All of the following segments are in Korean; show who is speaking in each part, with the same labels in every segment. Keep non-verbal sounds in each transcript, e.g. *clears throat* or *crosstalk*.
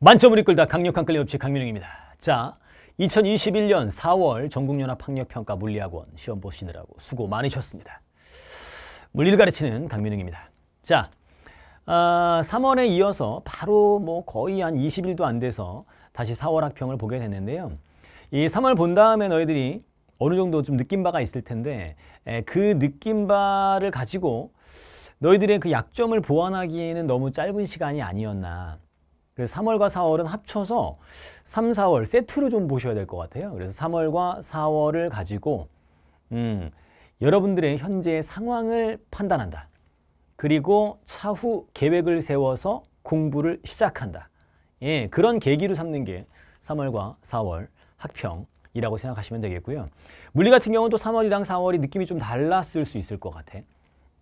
Speaker 1: 만점을 이끌다 강력한 끌림 없이 강민영입니다. 자, 2021년 4월 전국연합학력평가 물리학원 시험 보시느라고 수고 많으셨습니다. 물리를 가르치는 강민영입니다. 자, 아, 3월에 이어서 바로 뭐 거의 한 20일도 안 돼서 다시 4월 학평을 보게 됐는데요. 이 3월 본 다음에 너희들이 어느 정도 좀 느낀 바가 있을 텐데 에, 그 느낀 바를 가지고 너희들의 그 약점을 보완하기에는 너무 짧은 시간이 아니었나 그래서 3월과 4월은 합쳐서 3, 4월 세트로 좀 보셔야 될 것 같아요. 그래서 3월과 4월을 가지고 음, 여러분들의 현재의 상황을 판단한다. 그리고 차후 계획을 세워서 공부를 시작한다. 예, 그런 계기로 삼는 게 3월과 4월 학평이라고 생각하시면 되겠고요. 물리 같은 경우는 또 3월이랑 4월이 느낌이 좀 달랐을 수 있을 것 같아. 요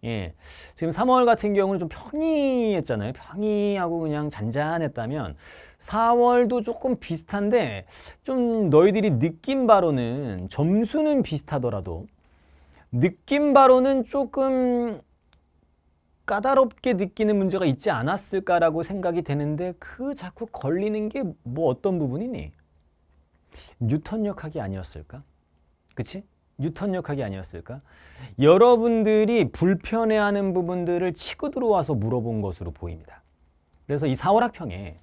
Speaker 1: 예. 지금 3월 같은 경우는 좀 평이했잖아요. 평이하고 그냥 잔잔했다면 4월도 조금 비슷한데 좀 너희들이 느낀 바로는 점수는 비슷하더라도 느낀 바로는 조금 까다롭게 느끼는 문제가 있지 않았을까라고 생각이 되는데 그 자꾸 걸리는 게 뭐 어떤 부분이니? 뉴턴 역학이 아니었을까? 그치? 뉴턴 역학이 아니었을까? 여러분들이 불편해하는 부분들을 치고 들어와서 물어본 것으로 보입니다. 그래서 이 4월학평에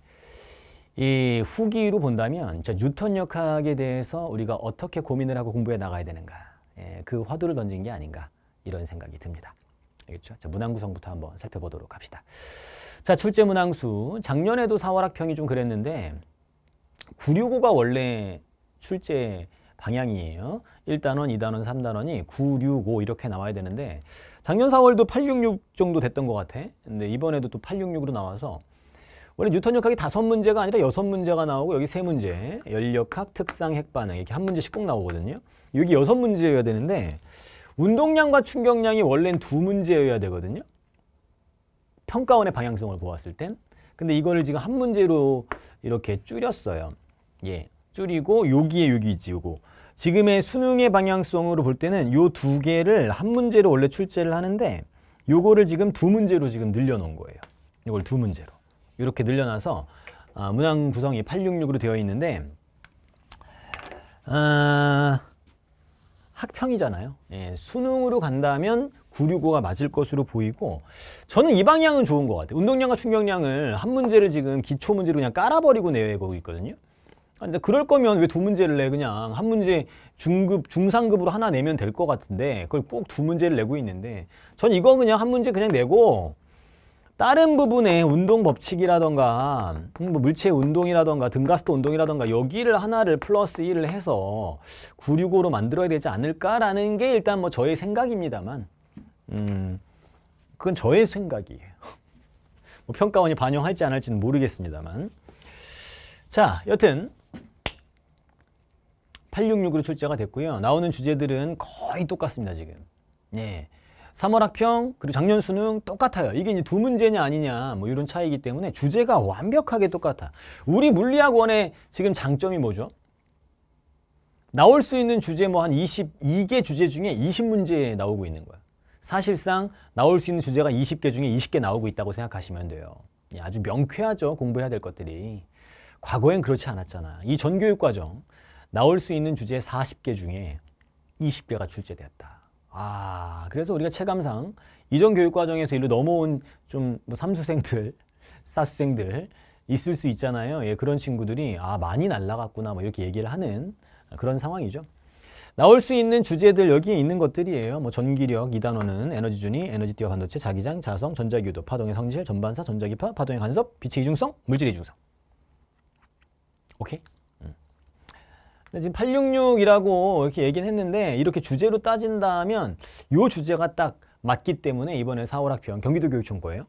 Speaker 1: 이 후기로 본다면 저 뉴턴 역학에 대해서 우리가 어떻게 고민을 하고 공부해 나가야 되는가 예, 그 화두를 던진 게 아닌가 이런 생각이 듭니다. 알겠죠? 자, 문항 구성부터 한번 살펴보도록 합시다. 자, 출제 문항수. 작년에도 4월학평이 좀 그랬는데 965가 원래 출제 방향이에요. 1단원, 2단원, 3단원이 9, 6, 5 이렇게 나와야 되는데 작년 4월도 866 정도 됐던 것 같아. 근데 이번에도 또 866으로 나와서 원래 뉴턴 역학이 다섯 문제가 아니라 여섯 문제가 나오고 여기 세 문제 열역학, 특상, 핵반응 이렇게 한 문제씩 꼭 나오거든요. 여기 여섯 문제여야 되는데 운동량과 충격량이 원래는 두 문제여야 되거든요. 평가원의 방향성을 보았을 땐 근데 이거를 지금 한 문제로 이렇게 줄였어요. 예, 줄이고 여기에 여기 있지 요거 지금의 수능의 방향성으로 볼 때는 요 두 개를 한 문제로 원래 출제를 하는데 요거를 지금 두 문제로 지금 늘려놓은 거예요. 이걸 두 문제로. 이렇게 늘려놔서 아, 문항 구성이 866으로 되어 있는데 아, 학평이잖아요. 예, 수능으로 간다면 965가 맞을 것으로 보이고 저는 이 방향은 좋은 것 같아요. 운동량과 충격량을 한 문제를 지금 기초 문제로 그냥 깔아버리고 내외고 있거든요. 아, 근데 그럴 거면 왜 두 문제를 내 그냥 한 문제 중급 중상급으로 하나 내면 될 것 같은데 그걸 꼭 두 문제를 내고 있는데 전 이거 그냥 한 문제 그냥 내고 다른 부분에 운동 법칙이라던가 음, 뭐 물체 운동이라던가 등가스도 운동이라던가 여기를 하나를 플러스 1을 해서 965로 만들어야 되지 않을까라는 게 일단 뭐 저의 생각입니다만 음 그건 저의 생각이에요. 뭐 평가원이 반영할지 안 할지는 모르겠습니다만 자 여튼 866으로 출제가 됐고요. 나오는 주제들은 거의 똑같습니다, 지금. 네. 3월 학평 그리고 작년 수능 똑같아요. 이게 이제 두 문제냐 아니냐 뭐 이런 차이기 때문에 주제가 완벽하게 똑같아. 우리 물리학원의 지금 장점이 뭐죠? 나올 수 있는 주제 뭐 한 22개 주제 중에 20문제 나오고 있는 거야. 사실상 나올 수 있는 주제가 20개 중에 20개 나오고 있다고 생각하시면 돼요. 예, 아주 명쾌하죠. 공부해야 될 것들이. 과거엔 그렇지 않았잖아. 이 전교육 과정, 나올 수 있는 주제 40개 중에 20개가 출제되었다. 아, 그래서 우리가 체감상 이전 교육 과정에서 일로 넘어온 좀뭐 삼수생들, *laughs* 사수생들 있을 수 있잖아요. 예, 그런 친구들이 아, 많이 날라갔구나 뭐 이렇게 얘기를 하는 그런 상황이죠. 나올 수 있는 주제들 여기에 있는 것들이에요. 뭐 전기력, 이 단어는 에너지준위, 에너지티어 반도체, 자기장, 자성, 전자유도, 파동의 성질, 전반사, 전자기파, 파동의 간섭, 빛의 이중성, 물질의 이중성. 오케이? 근데 지금 866이라고 이렇게 얘기는 했는데 이렇게 주제로 따진다면 요 주제가 딱 맞기 때문에 이번에 4월학 평 경기도 교육청 거예요.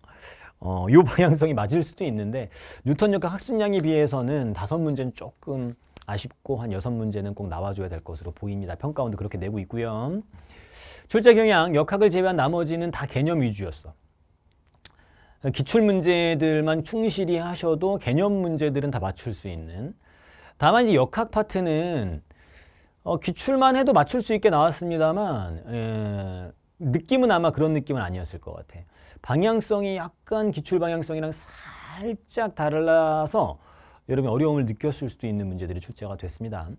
Speaker 1: 어, 요 방향성이 맞을 수도 있는데 뉴턴 역학 학습량에 비해서는 다섯 문제는 조금 아쉽고 한 여섯 문제는 꼭 나와줘야 될 것으로 보입니다. 평가원도 그렇게 내고 있고요. 출제 경향, 역학을 제외한 나머지는 다 개념 위주였어. 기출 문제들만 충실히 하셔도 개념 문제들은 다 맞출 수 있는 다만 이 역학 파트는 어, 기출만 해도 맞출 수 있게 나왔습니다만 에, 예, 느낌은 아마 그런 느낌은 아니었을 것 같아. 방향성이 약간 기출 방향성이랑 살짝 달라서 여러분이 어려움을 느꼈을 수도 있는 문제들이 출제가 됐습니다.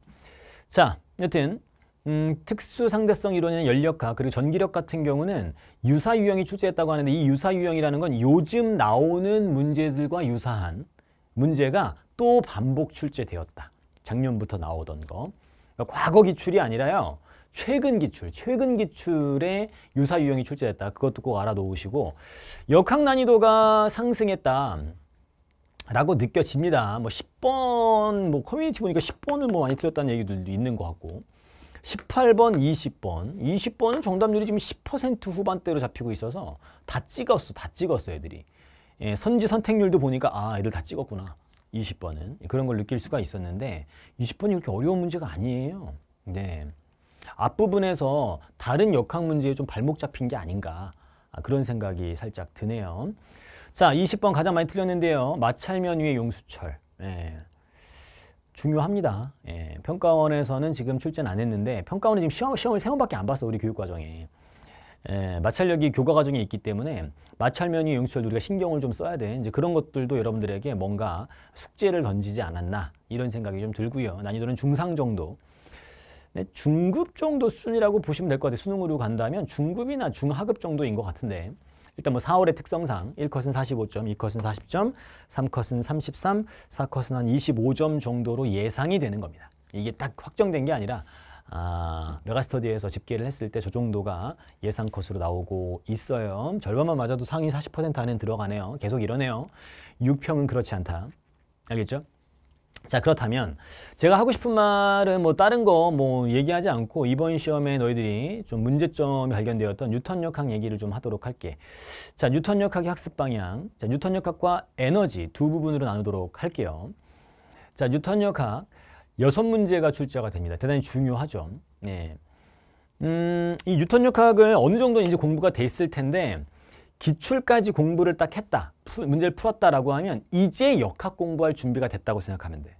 Speaker 1: 자, 여튼 음, 특수 상대성 이론이나 연력학 그리고 전기력 같은 경우는 유사 유형이 출제했다고 하는데 이 유사 유형이라는 건 요즘 나오는 문제들과 유사한 문제가 또 반복 출제되었다. 작년부터 나오던 거. 그러니까 과거 기출이 아니라요. 최근 기출, 최근 기출에 유사 유형이 출제됐다. 그것도 꼭 알아놓으시고 역학 난이도가 상승했다. 라고 느껴집니다. 뭐 10번, 뭐 커뮤니티 보니까 10번을 뭐 많이 틀렸다는 얘기들도 있는 것 같고 18번, 20번, 20번은 정답률이 지금 10% 후반대로 잡히고 있어서 다 찍었어, 다 찍었어 애들이. 예, 선지 선택률도 보니까 아 애들 다 찍었구나. 20번은 그런 걸 느낄 수가 있었는데 20번이 그렇게 어려운 문제가 아니에요. 네. 앞부분에서 다른 역학 문제에 좀 발목 잡힌 게 아닌가 아, 그런 생각이 살짝 드네요. 자 20번 가장 많이 틀렸는데요. 마찰면 위의 용수철. 예. 중요합니다. 예. 평가원에서는 지금 출제는 안 했는데 평가원은 지금 시험, 시험을 세 번밖에 안 봤어 우리 교육과정에. 예, 마찰력이 교과 과정에 있기 때문에 마찰면이 용철도 우리가 신경을 좀 써야 돼. 이제 그런 것들도 여러분들에게 뭔가 숙제를 던지지 않았나 이런 생각이 좀 들고요. 난이도는 중상 정도. 네, 중급 정도 수준이라고 보시면 될 것 같아요. 수능으로 간다면 중급이나 중하급 정도인 것 같은데 일단 뭐 4월의 특성상 1컷은 45점, 2컷은 40점, 3컷은 33, 4컷은 한 25점 정도로 예상이 되는 겁니다. 이게 딱 확정된 게 아니라 아, 메가스터디에서 집계를 했을 때 저 정도가 예상 컷으로 나오고 있어요. 절반만 맞아도 상위 40% 안에 들어가네요. 계속 이러네요. 6평은 그렇지 않다. 알겠죠? 자 그렇다면 제가 하고 싶은 말은 뭐 다른 거 뭐 얘기하지 않고 이번 시험에 너희들이 좀 문제점이 발견되었던 뉴턴 역학 얘기를 좀 하도록 할게. 자 뉴턴 역학의 학습 방향, 자 뉴턴 역학과 에너지 두 부분으로 나누도록 할게요. 자 뉴턴 역학 여섯 문제가 출제가 됩니다. 대단히 중요하죠. 네. 음, 이 뉴턴 역학을 어느 정도 이제 공부가 돼 있을 텐데 기출까지 공부를 딱 했다, 푸, 문제를 풀었다라고 하면 이제 역학 공부할 준비가 됐다고 생각하면 돼.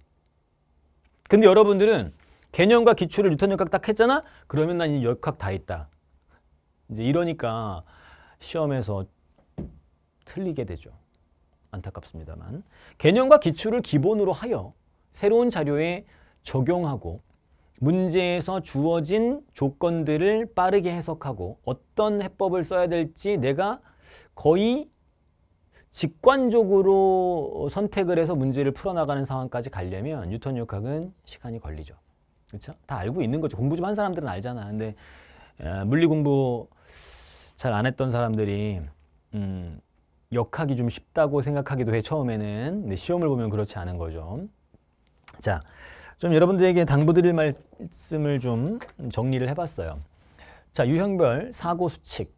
Speaker 1: 근데 여러분들은 개념과 기출을 뉴턴 역학 딱 했잖아? 그러면 난 이제 역학 다 있다. 이제 이러니까 시험에서 틀리게 되죠. 안타깝습니다만. 개념과 기출을 기본으로 하여 새로운 자료에 적용하고 문제에서 주어진 조건들을 빠르게 해석하고 어떤 해법을 써야 될지 내가 거의 직관적으로 선택을 해서 문제를 풀어나가는 상황까지 가려면 뉴턴 역학은 시간이 걸리죠. 그렇죠? 다 알고 있는 거죠. 공부 좀 한 사람들은 알잖아. 근데 물리 공부 잘 안 했던 사람들이 음, 역학이 좀 쉽다고 생각하기도 해 처음에는 근데 시험을 보면 그렇지 않은 거죠. 자, 좀 여러분들에게 당부드릴 말씀을 좀 정리를 해봤어요. 자, 유형별 사고 수칙.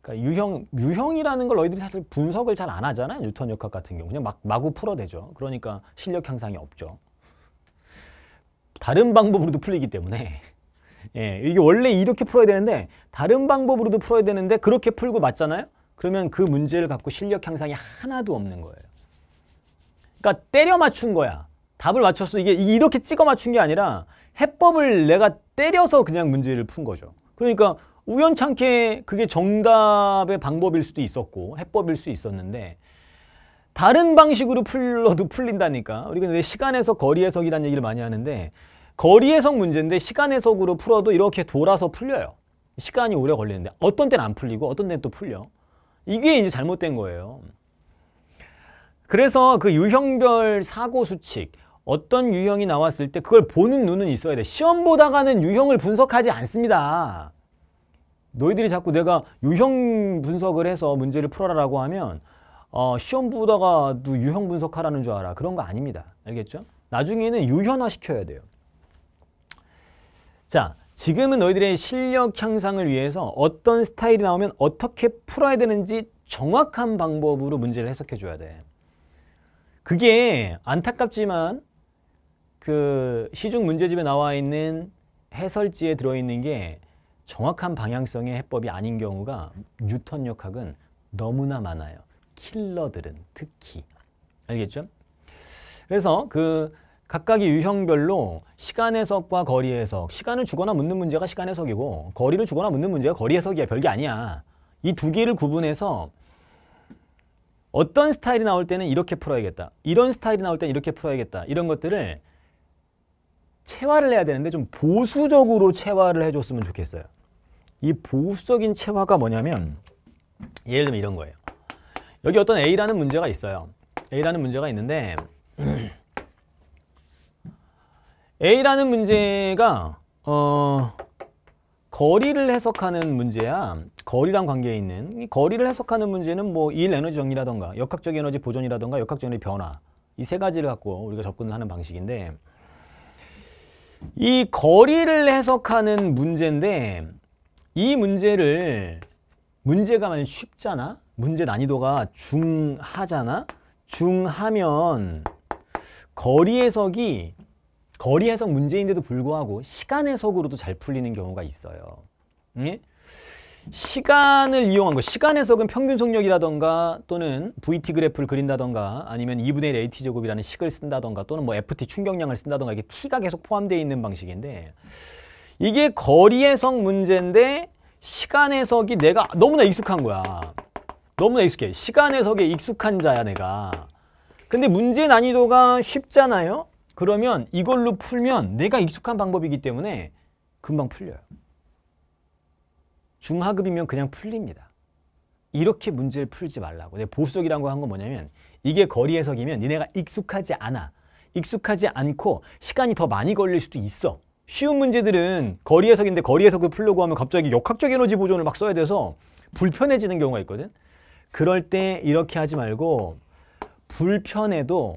Speaker 1: 그러니까 유형, 유형이라는 걸 너희들이 사실 분석을 잘 안 하잖아. 뉴턴 역학 같은 경우. 그냥 막, 마구 풀어대죠. 그러니까 실력 향상이 없죠. 다른 방법으로도 풀리기 때문에. *laughs* 예, 이게 원래 이렇게 풀어야 되는데, 다른 방법으로도 풀어야 되는데, 그렇게 풀고 맞잖아요? 그러면 그 문제를 갖고 실력 향상이 하나도 없는 거예요. 그러니까 때려 맞춘 거야. 답을 맞췄어. 이게 이렇게 찍어 맞춘 게 아니라 해법을 내가 때려서 그냥 문제를 푼 거죠. 그러니까 우연찮게 그게 정답의 방법일 수도 있었고 해법일 수 있었는데 다른 방식으로 풀러도 풀린다니까. 우리가 근 시간에서 거리 해석이라는 얘기를 많이 하는데 거리 해석 문제인데 시간 해석으로 풀어도 이렇게 돌아서 풀려요. 시간이 오래 걸리는데 어떤 때는 안 풀리고 어떤 때는 또 풀려. 이게 이제 잘못된 거예요. 그래서 그 유형별 사고 수칙 어떤 유형이 나왔을 때 그걸 보는 눈은 있어야 돼. 시험 보다가는 유형을 분석하지 않습니다. 너희들이 자꾸 내가 유형 분석을 해서 문제를 풀어라라고 하면 어, 시험 보다가도 유형 분석하라는 줄 알아. 그런 거 아닙니다. 알겠죠? 나중에는 유형화 시켜야 돼요. 자, 지금은 너희들의 실력 향상을 위해서 어떤 스타일이 나오면 어떻게 풀어야 되는지 정확한 방법으로 문제를 해석해 줘야 돼. 그게 안타깝지만 그 시중 문제집에 나와 있는 해설지에 들어있는 게 정확한 방향성의 해법이 아닌 경우가 뉴턴 역학은 너무나 많아요. 킬러들은 특히. 알겠죠? 그래서 그 각각의 유형별로 시간 해석과 거리 해석, 시간을 주거나 묻는 문제가 시간 해석이고 거리를 주거나 묻는 문제가 거리 해석이야. 별게 아니야. 이 두 개를 구분해서 어떤 스타일이 나올 때는 이렇게 풀어야겠다. 이런 스타일이 나올 때는 이렇게 풀어야겠다. 이런 것들을 체화를 해야 되는데 좀 보수적으로 체화를 해줬으면 좋겠어요. 이 보수적인 체화가 뭐냐면 예를 들면 이런 거예요. 여기 어떤 A라는 문제가 있어요. A라는 문제가 있는데 *clears throat* A라는 문제가 어, 거리를 해석하는 문제야 거리랑 관계에 있는 거리를 해석하는 문제는 뭐 일 에너지 정리라던가 역학적 에너지 보존이라던가 역학적 에너지 변화 이 세 가지를 갖고 우리가 접근을 하는 방식인데 이 거리를 해석하는 문제인데 이 문제를 문제가 쉽잖아? 문제 난이도가 중하잖아? 중하면 거리 해석이 거리 해석 문제인데도 불구하고 시간 해석으로도 잘 풀리는 경우가 있어요. 예? 시간을 이용한 거 시간 해석은 평균 속력이라던가 또는 VT 그래프를 그린다던가 아니면 2분의 1 AT 제곱이라는 식을 쓴다던가 또는 뭐 FT 충격량을 쓴다던가 이게 T가 계속 포함되어 있는 방식인데 이게 거리 해석 문제인데 시간 해석이 내가 너무나 익숙한 거야. 너무나 익숙해. 시간 해석에 익숙한 자야 내가. 근데 문제 난이도가 쉽잖아요. 그러면 이걸로 풀면 내가 익숙한 방법이기 때문에 금방 풀려요. 중하급이면 그냥 풀립니다. 이렇게 문제를 풀지 말라고. 내 보수적이라는 거한건 뭐냐면 이게 거리 해석이면 니네가 익숙하지 않아. 익숙하지 않고 시간이 더 많이 걸릴 수도 있어. 쉬운 문제들은 거리 해석인데 거리 해석을 풀려고 하면 갑자기 역학적 에너지 보존을 막 써야 돼서 불편해지는 경우가 있거든. 그럴 때 이렇게 하지 말고 불편해도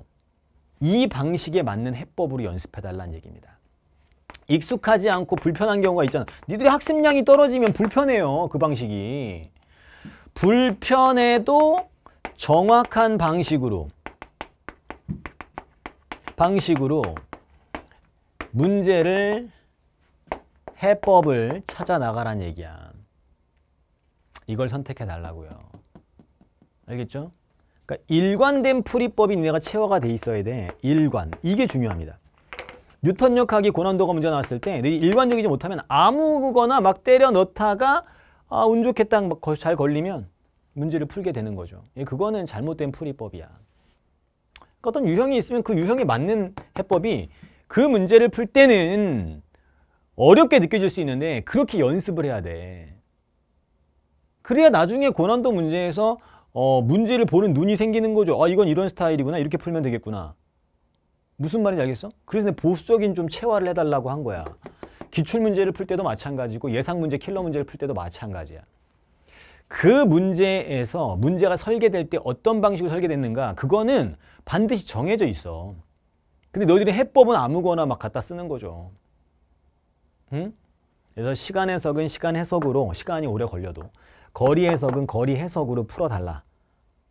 Speaker 1: 이 방식에 맞는 해법으로 연습해달라는 얘기입니다. 익숙하지 않고 불편한 경우가 있잖아. 니들이 학습량이 떨어지면 불편해요. 그 방식이. 불편해도 정확한 방식으로 방식으로 문제를 해법을 찾아 나가란 얘기야. 이걸 선택해 달라고요. 알겠죠? 그러니까 일관된 풀이법이 내가 체화가 돼 있어야 돼. 일관. 이게 중요합니다. 뉴턴역학이 고난도가 문제 나왔을 때 일반적이지 못하면 아무거나 막 때려 넣다가 아, 운 좋게 딱 잘 걸리면 문제를 풀게 되는 거죠. 예, 그거는 잘못된 풀이법이야. 그러니까 어떤 유형이 있으면 그 유형에 맞는 해법이 그 문제를 풀 때는 어렵게 느껴질 수 있는데 그렇게 연습을 해야 돼. 그래야 나중에 고난도 문제에서 어, 문제를 보는 눈이 생기는 거죠. 아, 이건 이런 스타일이구나. 이렇게 풀면 되겠구나. 무슨 말인지 알겠어? 그래서 내 보수적인 좀 체화를 해달라고 한 거야. 기출 문제를 풀 때도 마찬가지고 예상 문제, 킬러 문제를 풀 때도 마찬가지야. 그 문제에서 문제가 설계될 때 어떤 방식으로 설계됐는가 그거는 반드시 정해져 있어. 근데 너희들이 해법은 아무거나 막 갖다 쓰는 거죠. 응? 그래서 시간 해석은 시간 해석으로 시간이 오래 걸려도 거리 해석은 거리 해석으로 풀어달라.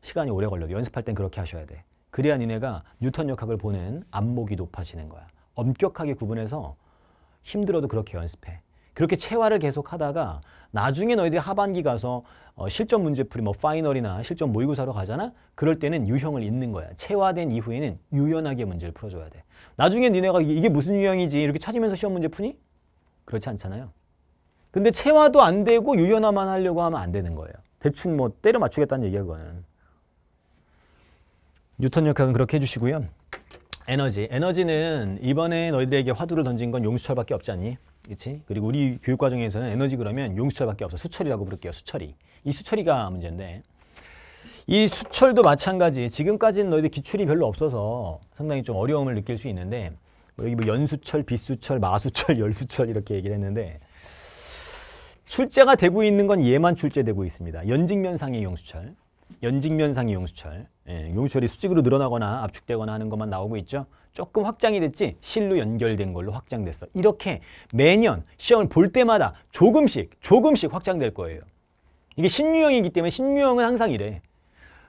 Speaker 1: 시간이 오래 걸려도 연습할 땐 그렇게 하셔야 돼. 그래야 니네가 뉴턴 역학을 보는 안목이 높아지는 거야. 엄격하게 구분해서 힘들어도 그렇게 연습해. 그렇게 체화를 계속 하다가 나중에 너희들이 하반기 가서 어, 실전 문제풀이 뭐 파이널이나 실전 모의고사로 가잖아? 그럴 때는 유형을 잇는 거야. 체화된 이후에는 유연하게 문제를 풀어줘야 돼. 나중에 니네가 이게 무슨 유형이지 이렇게 찾으면서 시험 문제 푸니? 그렇지 않잖아요. 근데 체화도 안 되고 유연화만 하려고 하면 안 되는 거예요. 대충 뭐 때려 맞추겠다는 얘기야 그거는. 뉴턴 역학은 그렇게 해주시고요. 에너지. 에너지는 이번에 너희들에게 화두를 던진 건 용수철밖에 없지 않니? 그치? 그리고 우리 교육과정에서는 에너지 그러면 용수철밖에 없어. 수철이라고 부를게요. 수철이. 이 수철이가 문제인데 이 수철도 마찬가지. 지금까지는 너희들 기출이 별로 없어서 상당히 좀 어려움을 느낄 수 있는데 뭐 여기 뭐 연수철, 비수철, 마수철, *laughs* 열수철 이렇게 얘기를 했는데 출제가 되고 있는 건 얘만 출제되고 있습니다. 연직면상의 용수철, 연직면상의 용수철. 예, 용수철이 수직으로 늘어나거나 압축되거나 하는 것만 나오고 있죠. 조금 확장이 됐지 실로 연결된 걸로 확장됐어. 이렇게 매년 시험을 볼 때마다 조금씩 조금씩 확장될 거예요. 이게 신유형이기 때문에 신유형은 항상 이래.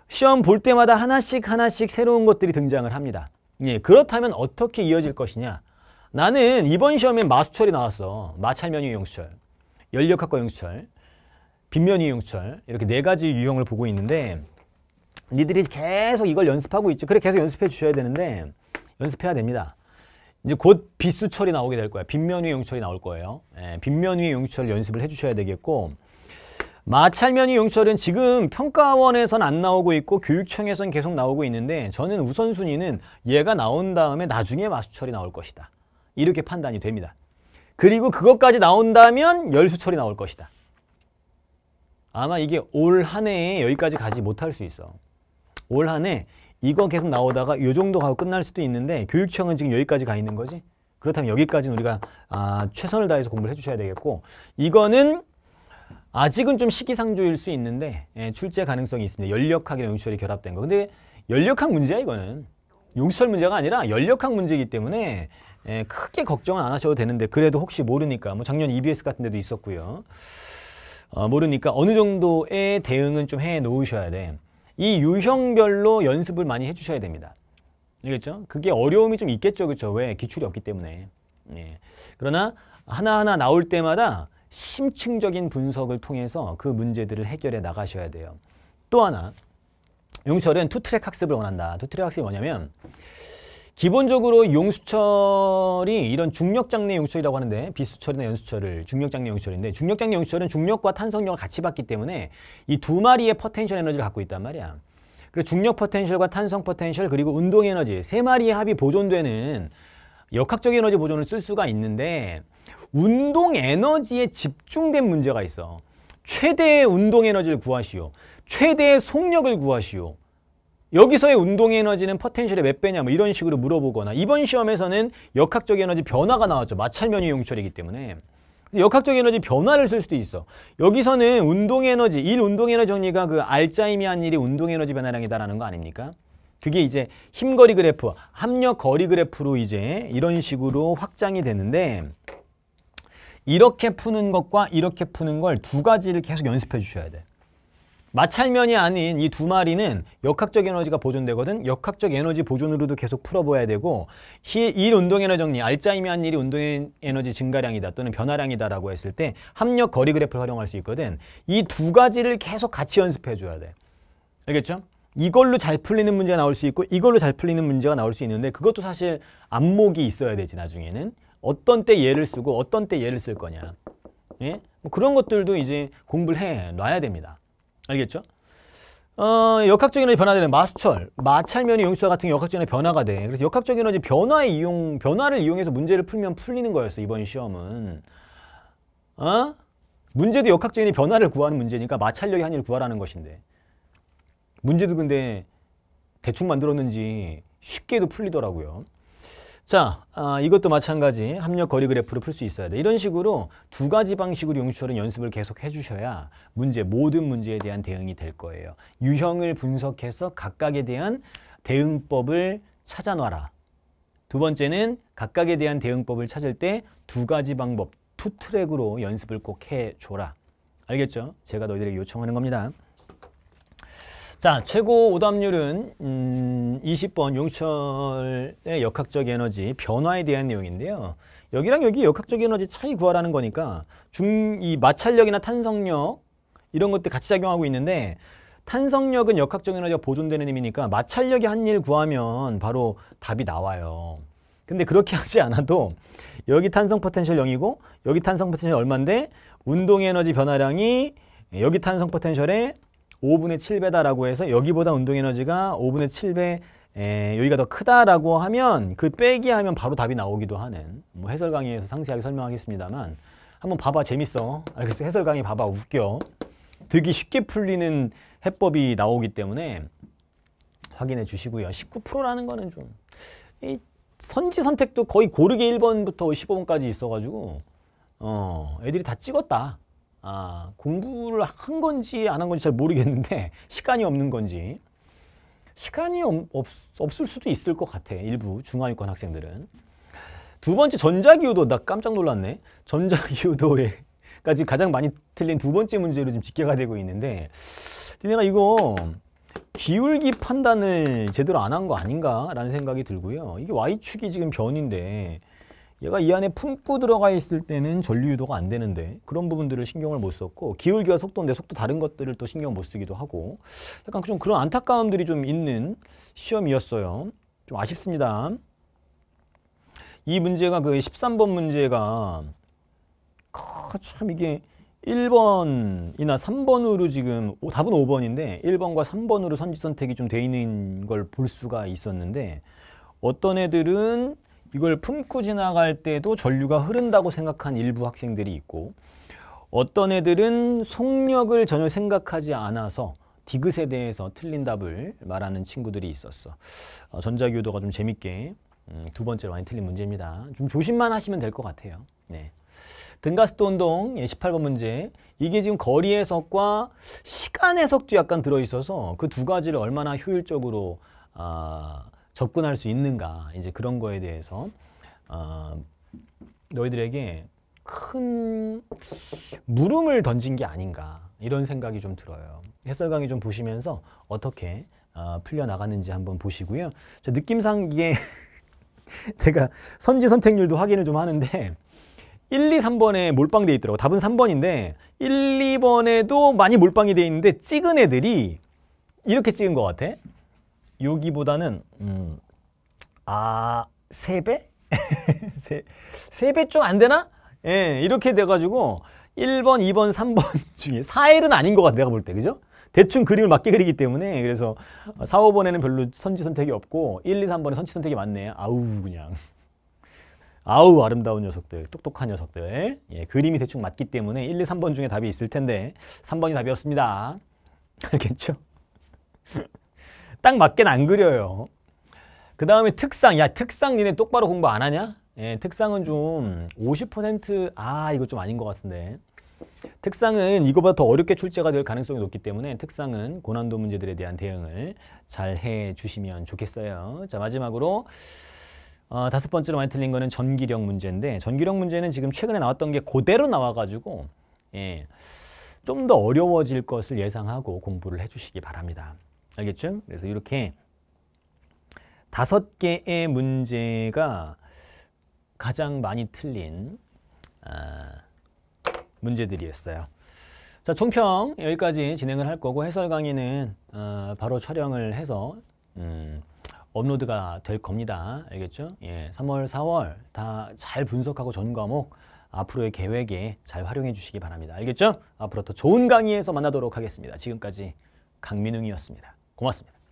Speaker 1: 시험 볼 때마다 하나씩 하나씩 새로운 것들이 등장을 합니다. 예, 그렇다면 어떻게 이어질 것이냐? 나는 이번 시험에 마수철이 나왔어. 마찰면이 용수철, 연력학과 용수철, 빗면이 용수철 이렇게 네 가지 유형을 보고 있는데 니들이 계속 이걸 연습하고 있죠. 그래 계속 연습해 주셔야 되는데 연습해야 됩니다. 이제 곧비수철이 나오게 될거예요빈면위 용철이 수 나올 거예요. 예, 빗면위 용철 수 연습을 해 주셔야 되겠고 마찰면위 용철은 수 지금 평가원에선 안 나오고 있고 교육청에선 계속 나오고 있는데 저는 우선순위는 얘가 나온 다음에 나중에 마수철이 나올 것이다. 이렇게 판단이 됩니다. 그리고 그것까지 나온다면 열수철이 나올 것이다. 아마 이게 올 한 해에 여기까지 가지 못할 수 있어. 올한해 이거 계속 나오다가 이 정도 가고 끝날 수도 있는데 교육청은 지금 여기까지 가 있는 거지. 그렇다면 여기까지는 우리가 아, 최선을 다해서 공부를 해주셔야 되겠고 이거는 아직은 좀 시기상조일 수 있는데 예, 출제 가능성이 있습니다. 연력학이랑 용수철이 결합된 거. 근데 연력학 문제야 이거는. 용수철 문제가 아니라 연력학 문제이기 때문에 예, 크게 걱정은 안 하셔도 되는데 그래도 혹시 모르니까 뭐 작년 EBS 같은 데도 있었고요. 어, 모르니까 어느 정도의 대응은 좀 해 놓으셔야 돼. 이 유형별로 연습을 많이 해주셔야 됩니다. 알겠죠? 그게 어려움이 좀 있겠죠, 그렇죠? 왜? 기출이 없기 때문에. 예. 그러나 하나하나 나올 때마다 심층적인 분석을 통해서 그 문제들을 해결해 나가셔야 돼요. 또 하나, 용철은 투트랙 학습을 원한다. 투트랙 학습이 뭐냐면 기본적으로 용수철이 이런 중력장내 용수철이라고 하는데 비수철이나 연수철을 중력장내 용수철인데 중력장내 용수철은 중력과 탄성력을 같이 받기 때문에 이 두 마리의 포텐셜 에너지를 갖고 있단 말이야. 그리고 중력 포텐셜과 탄성 포텐셜 그리고 운동 에너지 세 마리의 합이 보존되는 역학적 에너지 보존을 쓸 수가 있는데 운동 에너지에 집중된 문제가 있어. 최대의 운동 에너지를 구하시오. 최대의 속력을 구하시오. 여기서의 운동의 에너지는 포텐셜의 몇 배냐 뭐 이런 식으로 물어보거나 이번 시험에서는 역학적 에너지 변화가 나왔죠. 마찰면이 용철이기 때문에. 역학적 에너지 변화를 쓸 수도 있어. 여기서는 운동 에너지, 일 운동 에너지 정리가 그 알짜임이 한 일이 운동 에너지 변화량이다라는 거 아닙니까? 그게 이제 힘거리 그래프, 합력 거리 그래프로 이제 이런 식으로 확장이 되는데 이렇게 푸는 것과 이렇게 푸는 걸 두 가지를 계속 연습해 주셔야 돼. 요 마찰면이 아닌 이 두 마리는 역학적 에너지가 보존되거든 역학적 에너지 보존으로도 계속 풀어봐야 되고 일 운동에너 정리, 알짜이면 일이 운동 에너지 증가량이다 또는 변화량이다 라고 했을 때 합력 거리 그래프를 활용할 수 있거든 이 두 가지를 계속 같이 연습해 줘야 돼 알겠죠? 이걸로 잘 풀리는 문제가 나올 수 있고 이걸로 잘 풀리는 문제가 나올 수 있는데 그것도 사실 안목이 있어야 되지 나중에는 어떤 때 얘를 쓰고 어떤 때 얘를 쓸 거냐 예? 뭐 그런 것들도 이제 공부를 해 놔야 됩니다 알겠죠? 어, 역학적 에너지 변화되는 마수철, 마찰면의 용수와 같은 역학적 에너지 변화가 돼. 그래서 역학적 에너지 변화 이용, 변화를 이용해서 문제를 풀면 풀리는 거였어, 이번 시험은. 어? 문제도 역학적 에너지 변화를 구하는 문제니까 마찰력이 한일 구하라는 것인데. 문제도 근데 대충 만들었는지 쉽게도 풀리더라고요. 자, 아, 이것도 마찬가지 합력 거리 그래프를 풀 수 있어야 돼. 이런 식으로 두 가지 방식으로 용수철은 연습을 계속 해주셔야 문제, 모든 문제에 대한 대응이 될 거예요. 유형을 분석해서 각각에 대한 대응법을 찾아놔라. 두 번째는 각각에 대한 대응법을 찾을 때 두 가지 방법, 투 트랙으로 연습을 꼭 해줘라. 알겠죠? 제가 너희들에게 요청하는 겁니다. 자, 최고 오답률은 음, 20번 용철의 역학적 에너지 변화에 대한 내용인데요. 여기랑 여기 역학적 에너지 차이 구하라는 거니까 중 이 마찰력이나 탄성력 이런 것들 같이 작용하고 있는데 탄성력은 역학적 에너지가 보존되는 힘이니까 마찰력이 한 일 구하면 바로 답이 나와요. 근데 그렇게 *laughs* 하지 않아도 여기 탄성 포텐셜 0이고 여기 탄성 포텐셜 얼마인데 운동 에너지 변화량이 여기 탄성 포텐셜에 5분의 7배다라고 해서 여기보다 운동에너지가 5분의 7배 에, 여기가 더 크다라고 하면 그 빼기 하면 바로 답이 나오기도 하는 뭐 해설 강의에서 상세하게 설명하겠습니다만 한번 봐봐 재밌어 알겠어 해설 강의 봐봐 웃겨 되게 쉽게 풀리는 해법이 나오기 때문에 확인해 주시고요 19%라는 거는 좀 이 선지 선택도 거의 고르게 1번부터 15번까지 있어가지고 어 애들이 다 찍었다 아, 공부를 한 건지 안 한 건지 잘 모르겠는데 *laughs* 시간이 없는 건지 시간이 없, 없을 수도 있을 것 같아 일부 중하위권 학생들은 두 번째 전자기후도 나 깜짝 놀랐네 전자기후도에 까지 가장 많이 틀린 두 번째 문제로 지금 집계가 되고 있는데 니네가 이거 기울기 판단을 제대로 안 한 거 아닌가 라는 생각이 들고요 이게 Y축이 지금 변인데 얘가 이 안에 품고 들어가 있을 때는 전류 유도가 안 되는데 그런 부분들을 신경을 못 썼고 기울기와 속도인데 속도 다른 것들을 또 신경 못 쓰기도 하고 약간 좀 그런 안타까움들이 좀 있는 시험이었어요. 좀 아쉽습니다. 이 문제가 그 13번 문제가 참 이게 1번이나 3번으로 지금 답은 5번인데 1번과 3번으로 선지 선택이 좀 돼 있는 걸 볼 수가 있었는데 어떤 애들은 이걸 품고 지나갈 때도 전류가 흐른다고 생각한 일부 학생들이 있고 어떤 애들은 속력을 전혀 생각하지 않아서 디귿에 대해서 틀린 답을 말하는 친구들이 있었어. 어, 전자교도가 좀 재밌게 음, 두 번째로 많이 틀린 문제입니다. 좀 조심만 하시면 될 것 같아요. 네. 등가스도 운동 예, 18번 문제 이게 지금 거리 해석과 시간 해석도 약간 들어있어서 그 두 가지를 얼마나 효율적으로 아, 접근할 수 있는가 이제 그런 거에 대해서 어, 너희들에게 큰 물음을 던진 게 아닌가 이런 생각이 좀 들어요. 해설 강의 좀 보시면서 어떻게 어, 풀려나갔는지 한번 보시고요. 자, 느낌상 이게 제가 *laughs* 선지 선택률도 확인을 좀 하는데 1, 2, 3번에 몰빵돼 있더라고 답은 3번인데 1, 2번에도 많이 몰빵이 돼 있는데 찍은 애들이 이렇게 찍은 것 같아. 여기보다는 음, 아, 세 배? *laughs* 세, 세배좀 안 되나? 예, 이렇게 돼가지고 1번, 2번, 3번 중에 4L은 아닌 것 같아, 내가 볼 때. 그죠? 대충 그림을 맞게 그리기 때문에 그래서 4, 5번에는 별로 선지 선택이 없고 1, 2, 3번에 선지 선택이 많네. 아우, 그냥. 아우 아름다운 녀석들 똑똑한 녀석들 예, 그림이 대충 맞기 때문에 1, 2, 3번 중에 답이 있을 텐데 3번이 답이었습니다 *laughs* 알겠죠? 딱 맞게는 안 그려요. 그 다음에 특상. 야, 특상 니네 똑바로 공부 안 하냐? 예, 특상은 좀 50% 아, 이거 좀 아닌 것 같은데. 특상은 이거보다 더 어렵게 출제가 될 가능성이 높기 때문에 특상은 고난도 문제들에 대한 대응을 잘 해주시면 좋겠어요. 자, 마지막으로 어, 다섯 번째로 많이 틀린 거는 전기력 문제인데 전기력 문제는 지금 최근에 나왔던 게 그대로 나와가지고 예, 좀 더 어려워질 것을 예상하고 공부를 해주시기 바랍니다. 알겠죠? 그래서 이렇게 다섯 개의 문제가 가장 많이 틀린 아, 문제들이었어요. 자, 총평 여기까지 진행을 할 거고 해설 강의는 어, 바로 촬영을 해서 음, 업로드가 될 겁니다. 알겠죠? 예, 3월, 4월 다 잘 분석하고 전 과목 앞으로의 계획에 잘 활용해 주시기 바랍니다. 알겠죠? 앞으로 더 좋은 강의에서 만나도록 하겠습니다. 지금까지 강민웅이었습니다. 고맙습니다.